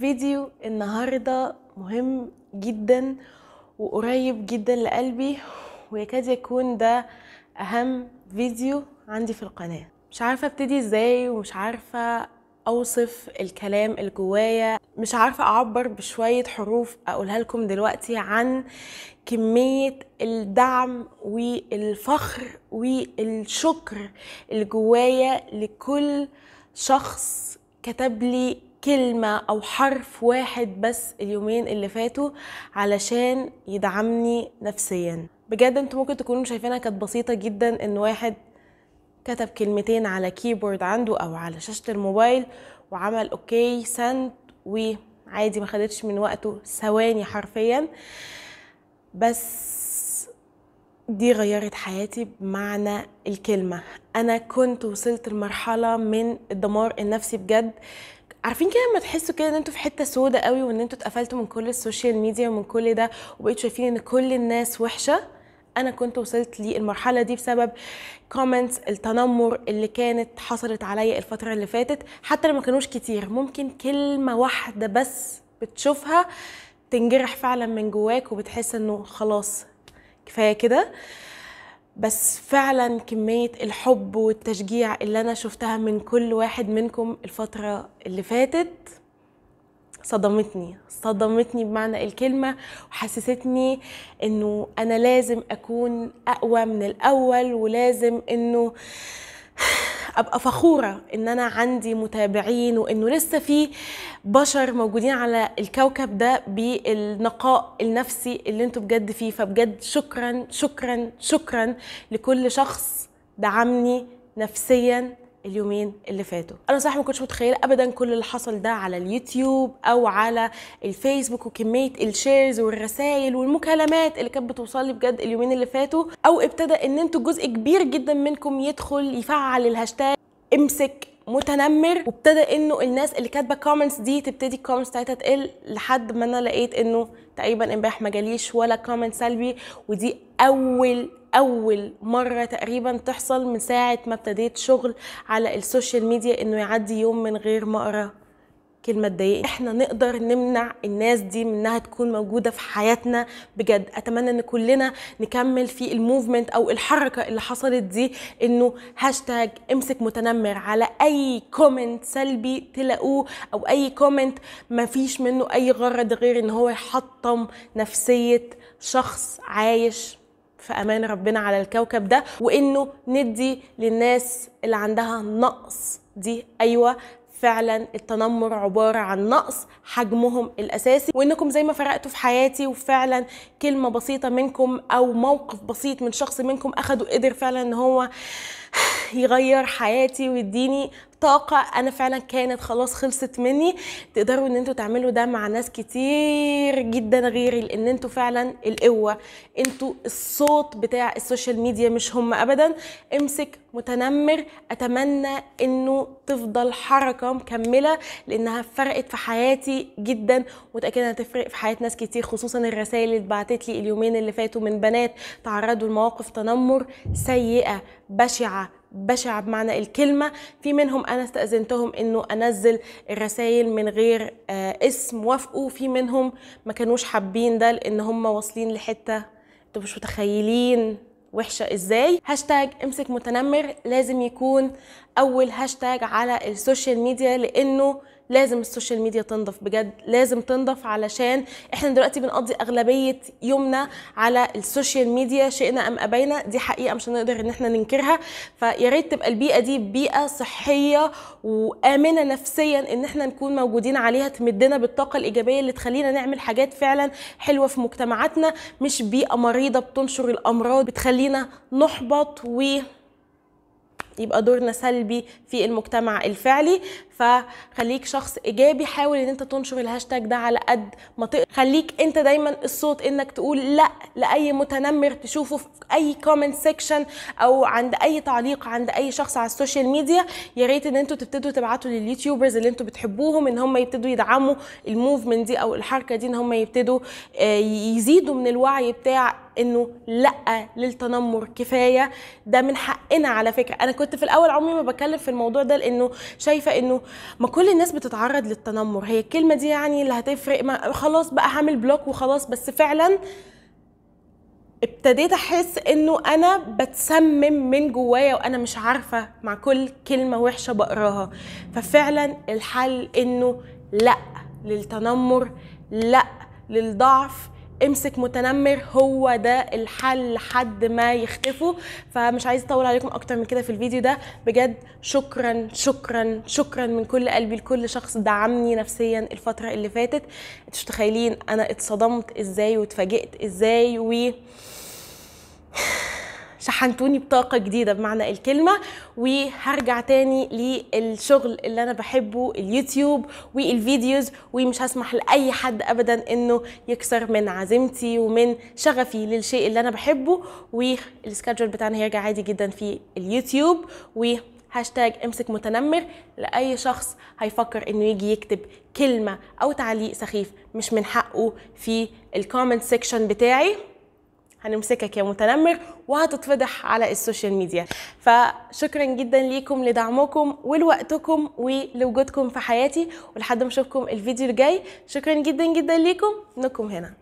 فيديو النهاردة مهم جدا وقريب جدا لقلبي ويكاد يكون ده أهم فيديو عندي في القناة مش عارفة ابتدي ازاي ومش عارفة أوصف الكلام اللي جوايا مش عارفة أعبر بشوية حروف أقولها لكم دلوقتي عن كمية الدعم والفخر والشكر اللي جوايا لكل شخص كتب لي كلمة أو حرف واحد بس اليومين اللي فاتوا علشان يدعمني نفسيا بجد انتوا ممكن تكونوا شايفينها كانت بسيطة جدا ان واحد كتب كلمتين على كيبورد عنده او على شاشة الموبايل وعمل اوكي سند وعادي ما خدتش من وقته ثواني حرفيا بس دي غيرت حياتي بمعنى الكلمة أنا كنت وصلت لمرحلة من الدمار النفسي بجد عارفين كده لما تحسوا كده ان انتوا في حته سودة قوي وان انتوا اتقفلتوا من كل السوشيال ميديا ومن كل ده وبقيتوا شايفين ان كل الناس وحشه انا كنت وصلت للمرحله دي بسبب كومنتس التنمر اللي كانت حصلت عليا الفتره اللي فاتت حتى لو ما كانوش كتير ممكن كلمه واحده بس بتشوفها تنجرح فعلا من جواك وبتحس انه خلاص كفايه كده بس فعلا كمية الحب والتشجيع اللي أنا شفتها من كل واحد منكم الفترة اللي فاتت صدمتني صدمتني بمعنى الكلمة وحسستني إنه أنا لازم أكون أقوى من الأول ولازم إنه ابقى فخوره ان انا عندي متابعين وانه لسه في بشر موجودين على الكوكب ده بالنقاء النفسي اللي انتوا بجد فيه فبجد شكرا شكرا شكرا لكل شخص دعمني نفسيا اليومين اللي فاتوا انا صراحه ما كنتش متخيله ابدا كل اللي حصل ده على اليوتيوب او على الفيسبوك وكميه الشيرز والرسائل والمكالمات اللي كانت بتوصل لي بجد اليومين اللي فاتوا او ابتدى ان انتوا جزء كبير جدا منكم يدخل يفعل الهاشتاج امسك متنمر وابتدى انه الناس اللي كاتبه كومنتس دي تبتدي الكومنتس بتاعتها تقل لحد ما انا لقيت انه تقريبا امبارح ما جاليش ولا كومنت سلبي ودي اول اول مره تقريبا تحصل من ساعه ما ابتديت شغل على السوشيال ميديا انه يعدي يوم من غير ما اقرا كلمه تضايقني احنا نقدر نمنع الناس دي من انها تكون موجوده في حياتنا بجد اتمنى ان كلنا نكمل في الموفمنت او الحركه اللي حصلت دي انه هاشتاج امسك متنمر على اي كومنت سلبي تلاقوه او اي كومنت ما فيش منه اي غرض غير ان هو يحطم نفسيه شخص عايش في امان ربنا على الكوكب ده وانه ندي للناس اللي عندها نقص دي ايوه فعلا التنمر عبارة عن نقص حجمهم الأساسي وإنكم زي ما فرقتوا في حياتي وفعلا كلمة بسيطة منكم أو موقف بسيط من شخص منكم أخده قدر فعلا إن هو يغير حياتي ويديني طاقه انا فعلا كانت خلاص خلصت مني تقدروا ان انتوا تعملوا ده مع ناس كتير جدا غيري لان انتوا فعلا القوه انتوا الصوت بتاع السوشيال ميديا مش هم ابدا امسك متنمر اتمنى انه تفضل حركه مكمله لانها فرقت في حياتي جدا متاكده هتفرق في حياه ناس كتير خصوصا الرسائل اللي اتبعتت لي اليومين اللي فاتوا من بنات تعرضوا لمواقف تنمر سيئه بشعه بشع بمعنى الكلمة في منهم أنا استأذنتهم أنه أنزل الرسائل من غير آه، اسم وافقوا في منهم ما كانوش حابين ده لأن هم واصلين لحتة أنتوا مش متخيلين وحشة ازاي هاشتاج امسك متنمر لازم يكون اول هاشتاج على السوشيال ميديا لانه لازم السوشيال ميديا تنضف بجد لازم تنضف علشان احنا دلوقتي بنقضي اغلبيه يومنا على السوشيال ميديا شئنا ام ابينا دي حقيقه مش هنقدر ان احنا ننكرها فيا ريت تبقى البيئه دي بيئه صحيه وامنه نفسيا ان احنا نكون موجودين عليها تمدنا بالطاقه الايجابيه اللي تخلينا نعمل حاجات فعلا حلوه في مجتمعاتنا مش بيئه مريضه بتنشر الامراض بتخلينا نحبط و يبقى دورنا سلبي في المجتمع الفعلي فخليك شخص ايجابي حاول ان انت تنشر الهاشتاج ده على قد ما تقدر خليك انت دايما الصوت انك تقول لا لاي متنمر تشوفه في اي كومنت سيكشن او عند اي تعليق عند اي شخص على السوشيال ميديا يا ريت ان انتوا تبتدوا تبعتوا لليوتيوبرز اللي انتوا بتحبوهم ان هم يبتدوا يدعموا الموفمنت دي او الحركه دي ان هم يبتدوا آه، يزيدوا من الوعي بتاع انه لا للتنمر كفايه ده من حقنا على فكره انا كنت في الاول عمري ما بتكلم في الموضوع ده لانه شايفه انه ما كل الناس بتتعرض للتنمر هي الكلمه دي يعني اللي هتفرق ما خلاص بقى هعمل بلوك وخلاص بس فعلا ابتديت احس انه انا بتسمم من جوايا وانا مش عارفه مع كل كلمه وحشه بقراها ففعلا الحل انه لا للتنمر لا للضعف امسك متنمر هو ده الحل لحد ما يختفوا فمش عايزه اطول عليكم اكتر من كده في الفيديو ده بجد شكرا شكرا شكرا من كل قلبي لكل شخص دعمني نفسيا الفتره اللي فاتت انتوا مش متخيلين انا اتصدمت ازاي واتفاجئت ازاي و شحنتوني بطاقه جديده بمعنى الكلمه وهرجع تاني للشغل اللي انا بحبه اليوتيوب والفيديوز ومش هسمح لاي حد ابدا انه يكسر من عزيمتي ومن شغفي للشيء اللي انا بحبه والسكادجول بتاعنا هيرجع عادي جدا في اليوتيوب و هاشتاج امسك متنمر لاي شخص هيفكر انه يجي يكتب كلمه او تعليق سخيف مش من حقه في الكومنت سيكشن بتاعي هنمسكك يا متنمر وهتتفضح على السوشيال ميديا فشكرا جدا ليكم لدعمكم ولوقتكم ولوجودكم في حياتي ولحد ما اشوفكم الفيديو الجاي شكرا جدا جدا ليكم نكم هنا